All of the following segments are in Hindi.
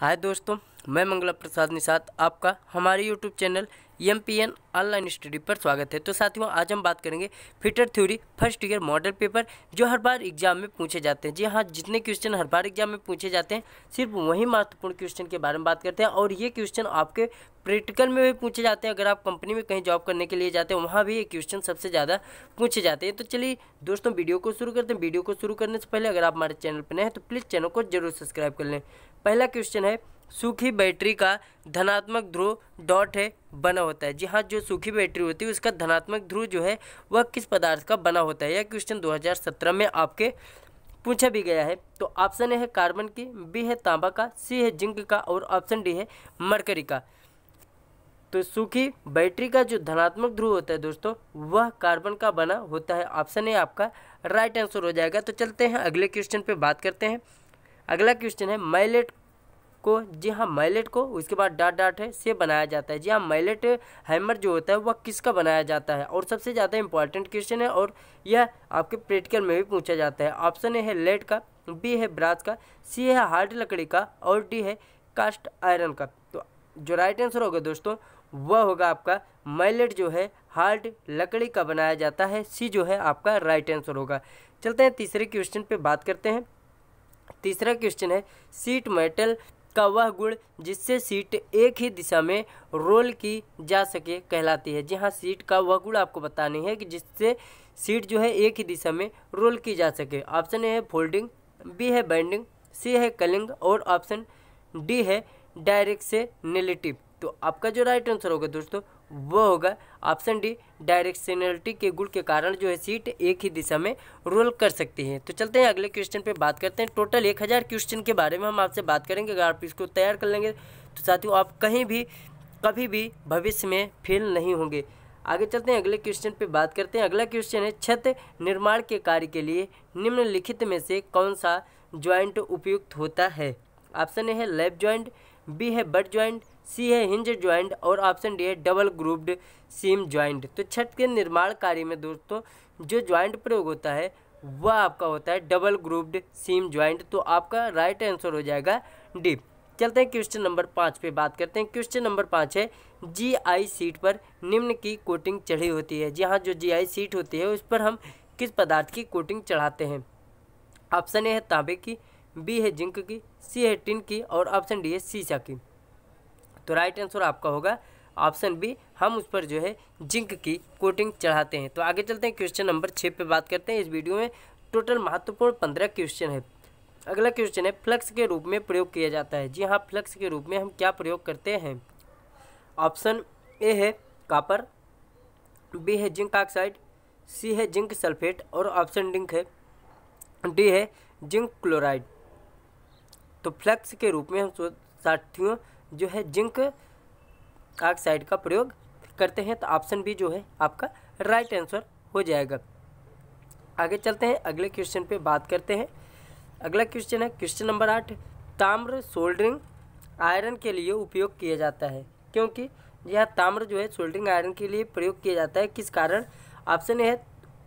हाय दोस्तों मैं मंगला प्रसाद निषाद आपका हमारे YouTube channel M P N online study पर स्वागत है तो साथियों आज हम बात करेंगे fitter theory first year model paper जो हर बार एग्जाम में पूछे जाते हैं जी हाँ जितने क्वेश्चन हर बार एग्जाम में पूछे जाते हैं सिर्फ वही महत्वपूर्ण क्वेश्चन के बारे में बात करते हैं और ये क्वेश्चन आपके प्रैक्टिकल में भी पूछे जाते हैं अगर आप कंपनी में कहीं जॉब करने के लिए जाते हैं वहाँ भी ये क्वेश्चन सबसे ज़्यादा पूछे जाते हैं तो चलिए दोस्तों वीडियो को शुरू करते हैं वीडियो को शुरू करने से पहले अगर आप हमारे चैनल पर नए हैं तो प्लीज़ चैनल को जरूर सब्सक्राइब कर लें पहला क्वेश्चन है सूखी बैटरी का धनात्मक ध्रुव डॉट है बना होता है जी हाँ जो सूखी बैटरी होती है उसका धनात्मक ध्रुव जो है वह किस पदार्थ का बना होता है यह क्वेश्चन 2017 में आपके पूछा भी गया है तो ऑप्शन ए है कार्बन की बी है तांबा का सी है जिंक का और ऑप्शन डी है मरकरी का तो सूखी बैटरी का जो धनात्मक ध्रुव होता है दोस्तों वह कार्बन का बना होता है ऑप्शन ए आपका राइट आंसर हो जाएगा तो चलते हैं अगले क्वेश्चन पर बात करते हैं अगला क्वेश्चन है माइलेट को जी हाँ माइलेट को उसके बाद डाट डाट है से बनाया जाता है जी हाँ माइलेट हैमर जो होता है वह किसका बनाया जाता है और सबसे ज़्यादा इंपॉर्टेंट क्वेश्चन है और यह आपके प्रैक्टिकल में भी पूछा जाता है ऑप्शन ए है लेट का बी है ब्रास का सी है हार्ड लकड़ी का और डी है कास्ट आयरन का तो जो राइट आंसर होगा दोस्तों वह होगा आपका माइलेट जो है हार्ड लकड़ी का बनाया जाता है सी जो है आपका राइट आंसर होगा चलते हैं तीसरे क्वेश्चन पर बात करते हैं तीसरा क्वेश्चन है सीट मेटल का वह गुण जिससे सीट एक ही दिशा में रोल की जा सके कहलाती है जी हाँ सीट का वह गुण आपको बतानी है कि जिससे सीट जो है एक ही दिशा में रोल की जा सके ऑप्शन ए है फोल्डिंग बी है बैंडिंग सी है कलिंग और ऑप्शन डी है डायरेक्ट से डायरेक्शनिलिटिव तो आपका जो राइट आंसर होगा दोस्तों वो होगा ऑप्शन डी डायरेक्शनलिटी के गुण के कारण जो है सीट एक ही दिशा में रोल कर सकती है तो चलते हैं अगले क्वेश्चन पे बात करते हैं टोटल एक हज़ार क्वेश्चन के बारे में हम आपसे बात करेंगे अगर आप इसको तैयार कर लेंगे तो साथियों आप कहीं भी कभी भी भविष्य में फेल नहीं होंगे आगे चलते हैं अगले क्वेश्चन पर बात करते हैं अगला क्वेश्चन है छत निर्माण के कार्य के लिए निम्नलिखित में से कौन सा ज्वाइंट उपयुक्त होता है ऑप्शन ए है लेब ज्वाइंट बी है बट ज्वाइंट सी है हिंज ज्वाइंट और ऑप्शन डी है डबल ग्रुप्ड सीम ज्वाइंट तो छत के निर्माण कार्य में दोस्तों जो ज्वाइंट प्रयोग होता है वह आपका होता है डबल ग्रुप्ड सीम ज्वाइंट तो आपका राइट आंसर हो जाएगा डी चलते हैं क्वेश्चन नंबर पाँच पे बात करते हैं क्वेश्चन नंबर पाँच है जी आई सीट पर निम्न की कोटिंग चढ़ी होती है जी हाँ जो जी आई सीट होती है उस पर हम किस पदार्थ की कोटिंग चढ़ाते हैं ऑप्शन ए है तांबे की बी है जिंक की सी है टिन की और ऑप्शन डी है सीसा की तो राइट आंसर आपका होगा ऑप्शन बी हम उस पर जो है जिंक की कोटिंग चढ़ाते हैं तो आगे चलते हैं क्वेश्चन नंबर छः पे बात करते हैं इस वीडियो में टोटल महत्वपूर्ण पंद्रह क्वेश्चन है अगला क्वेश्चन है फ्लक्स के रूप में प्रयोग किया जाता है जी हाँ फ्लक्स के रूप में हम क्या प्रयोग करते हैं ऑप्शन ए है कापर बी है जिंक ऑक्साइड सी है जिंक सल्फेट और ऑप्शन डिंक है डी है जिंक क्लोराइड तो फ्लक्स के रूप में हम साथियों जो है जिंक ऑक्साइड का प्रयोग करते हैं तो ऑप्शन बी जो है आपका राइट आंसर हो जाएगा आगे चलते हैं अगले क्वेश्चन पे बात करते हैं अगला क्वेश्चन है क्वेश्चन नंबर आठ ताम्र सोल्डरिंग आयरन के लिए उपयोग किया जाता है क्योंकि यह ताम्र जो है सोल्डरिंग आयरन के लिए प्रयोग किया जाता है किस कारण ऑप्शन ए है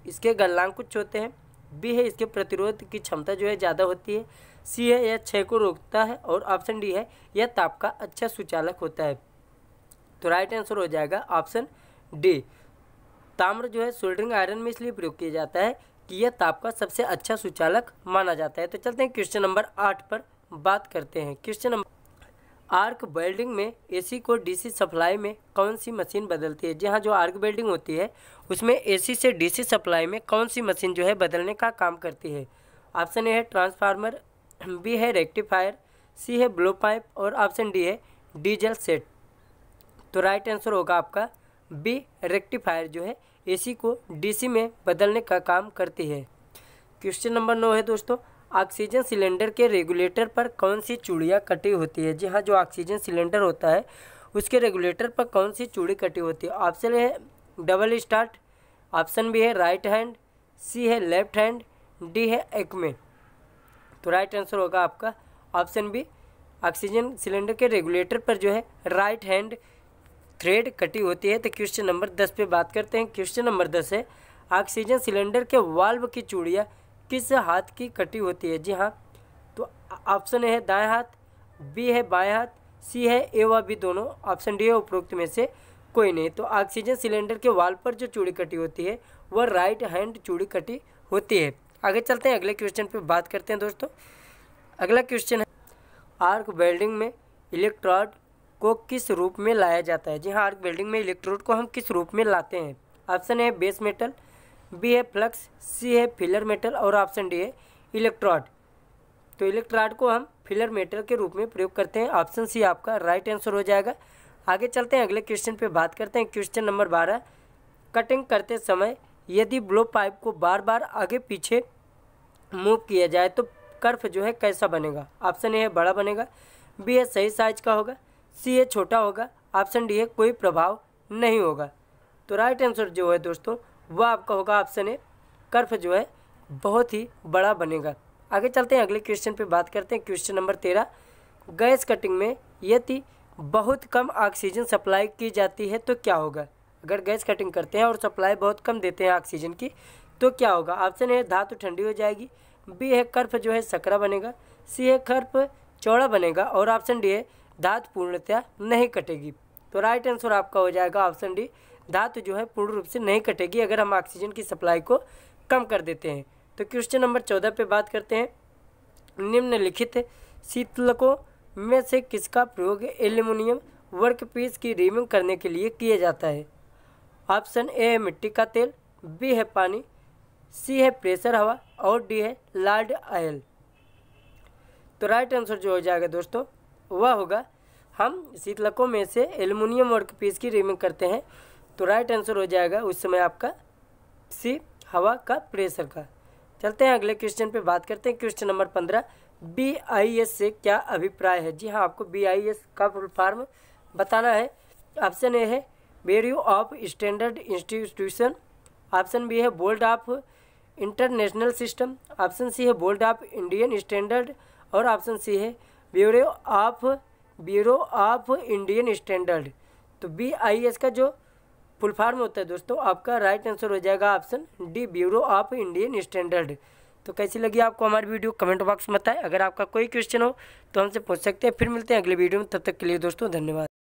इसके गलनांक कुछ होते हैं बी है इसके प्रतिरोध की क्षमता जो है ज़्यादा होती है सी है यह क्षय को रोकता है और ऑप्शन डी है यह ताप का अच्छा सुचालक होता है तो राइट आंसर हो जाएगा ऑप्शन डी ताम्र जो है सोल्डरिंग आयरन में इसलिए प्रयोग किया जाता है कि यह ताप का सबसे अच्छा सुचालक माना जाता है तो चलते हैं क्वेश्चन नंबर आठ पर बात करते हैं क्वेश्चन नंबर आर्क वेल्डिंग में एसी को डीसी सप्लाई में कौन सी मशीन बदलती है जी हाँ जो आर्क वेल्डिंग होती है उसमें एसी से डीसी सप्लाई में कौन सी मशीन जो है बदलने का काम करती है ऑप्शन ए है ट्रांसफार्मर बी है रेक्टिफायर सी है ब्लो पाइप और ऑप्शन डी है डीजल सेट तो राइट आंसर होगा आपका बी रेक्टिफायर जो है एसी को डीसी में बदलने का काम करती है क्वेश्चन नंबर नौ है दोस्तों ऑक्सीजन सिलेंडर के रेगुलेटर पर कौन सी चूड़ियाँ कटी होती है जी हाँ जो ऑक्सीजन सिलेंडर होता है उसके रेगुलेटर पर कौन सी चूड़ी कटी होती है ऑप्शन है डबल स्टार्ट ऑप्शन बी है राइट हैंड सी है लेफ्ट हैंड डी है में तो राइट आंसर होगा आपका ऑप्शन बी ऑक्सीजन सिलेंडर के रेगुलेटर पर जो है राइट हैंड थ्रेड कटी होती है तो क्वेश्चन नंबर दस पे बात करते हैं क्वेश्चन नंबर दस है ऑक्सीजन सिलेंडर के वाल्व की चूड़ियाँ किस हाथ की कटी होती है जी हाँ तो ऑप्शन ए है दाएं हाथ बी है बाएं हाथ सी है ए व बी दोनों ऑप्शन डी है उपरोक्त में से कोई नहीं तो ऑक्सीजन सिलेंडर के वाल्व पर जो चूड़ी कटी होती है वह राइट हैंड चूड़ी कटी होती है आगे चलते हैं अगले क्वेश्चन पे बात करते हैं दोस्तों अगला क्वेश्चन है आर्क वेल्डिंग में इलेक्ट्रॉड को किस रूप में लाया जाता है जी हाँ आर्क वेल्डिंग में इलेक्ट्रोड को हम किस रूप में लाते हैं ऑप्शन है बेस मेटल बी है फ्लक्स सी है फिलर मेटल और ऑप्शन डी है इलेक्ट्रॉड तो इलेक्ट्रॉड को हम फिलर मेटल के रूप में प्रयोग करते हैं ऑप्शन सी आपका राइट आंसर हो जाएगा आगे चलते हैं अगले क्वेश्चन पे बात करते हैं क्वेश्चन नंबर बारह कटिंग करते समय यदि ब्लो पाइप को बार बार आगे पीछे मूव किया जाए तो कर्फ जो है कैसा बनेगा ऑप्शन ए है बड़ा बनेगा बी है सही साइज का होगा सी है छोटा होगा ऑप्शन डी है कोई प्रभाव नहीं होगा तो राइट आंसर जो है दोस्तों वह आपका होगा ऑप्शन ए कर्फ जो है बहुत ही बड़ा बनेगा आगे चलते हैं अगले क्वेश्चन पे बात करते हैं क्वेश्चन नंबर तेरह गैस कटिंग में यदि बहुत कम ऑक्सीजन सप्लाई की जाती है तो क्या होगा अगर गैस कटिंग करते हैं और सप्लाई बहुत कम देते हैं ऑक्सीजन की तो क्या होगा ऑप्शन है धातु ठंडी हो जाएगी बी है कर्फ जो है सकरा बनेगा सी है कर्फ चौड़ा बनेगा और ऑप्शन डी है धातु पूर्णतया नहीं कटेगी तो राइट आंसर आपका हो जाएगा ऑप्शन डी धातु जो है पूर्ण रूप से नहीं कटेगी अगर हम ऑक्सीजन की सप्लाई को कम कर देते हैं तो क्वेश्चन नंबर चौदह पे बात करते हैं निम्नलिखित शीतलकों में से किसका प्रयोग एल्यूमिनियम वर्क पीस की रिमिंग करने के लिए किया जाता है ऑप्शन ए है मिट्टी का तेल बी है पानी सी है प्रेशर हवा और डी है लार्ड आयल तो राइट आंसर जो हो जाएगा दोस्तों वह होगा हम शीतलकों में से एल्युमिनियम और पीस की रिमिंग करते हैं तो राइट आंसर हो जाएगा उस समय आपका सी हवा का प्रेशर का चलते हैं अगले क्वेश्चन पे बात करते हैं क्वेश्चन नंबर पंद्रह बी आई एस से क्या अभिप्राय है जी हाँ आपको बी आई एस का फुल फॉर्म बताना है ऑप्शन ए है value of standard institution option B है bold of international system option C है बोल्ड ऑफ इंडियन स्टैंडर्ड और ऑप्शन सी है bureau of bureau of Indian standard तो बी आई एस का जो फुल फॉर्म होता है दोस्तों आपका राइट आंसर हो जाएगा option D bureau of Indian standard तो कैसी लगी आपको हमारी वीडियो कमेंट बॉक्स में बताएं अगर आपका कोई क्वेश्चन हो तो हमसे पूछ सकते हैं फिर मिलते हैं अगले वीडियो में तब तक के लिए दोस्तों धन्यवाद